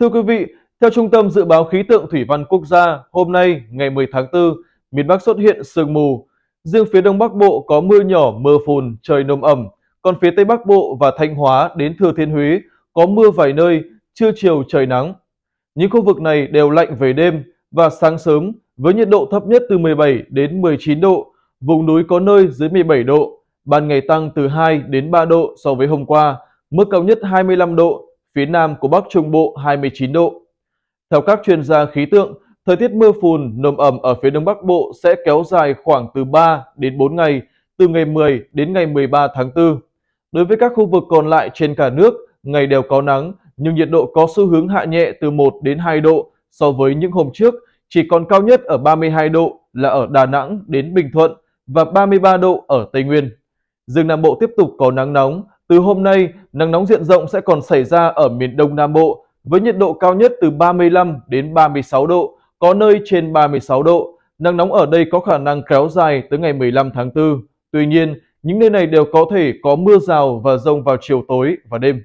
Thưa quý vị, theo Trung tâm Dự báo Khí tượng Thủy văn Quốc gia, hôm nay ngày 10 tháng 4, miền Bắc xuất hiện sương mù. Riêng phía Đông Bắc Bộ có mưa nhỏ, mưa phùn, trời nồm ẩm. Còn phía Tây Bắc Bộ và Thanh Hóa đến Thừa Thiên Huế có mưa vài nơi, trưa chiều trời nắng. Những khu vực này đều lạnh về đêm và sáng sớm với nhiệt độ thấp nhất từ 17 đến 19 độ, vùng núi có nơi dưới 17 độ, ban ngày tăng từ 2 đến 3 độ so với hôm qua, mức cao nhất 25 độ phía nam của Bắc Trung Bộ 29 độ. Theo các chuyên gia khí tượng, thời tiết mưa phùn, nồm ẩm ở phía Đông Bắc Bộ sẽ kéo dài khoảng từ 3 đến 4 ngày, từ ngày 10 đến ngày 13 tháng 4. Đối với các khu vực còn lại trên cả nước, ngày đều có nắng, nhưng nhiệt độ có xu hướng hạ nhẹ từ 1 đến 2 độ so với những hôm trước, chỉ còn cao nhất ở 32 độ là ở Đà Nẵng đến Bình Thuận và 33 độ ở Tây Nguyên. Riêng Nam Bộ tiếp tục có nắng nóng, từ hôm nay, nắng nóng diện rộng sẽ còn xảy ra ở miền Đông Nam Bộ với nhiệt độ cao nhất từ 35 đến 36 độ, có nơi trên 36 độ. Nắng nóng ở đây có khả năng kéo dài tới ngày 15 tháng 4. Tuy nhiên, những nơi này đều có thể có mưa rào và rông vào chiều tối và đêm.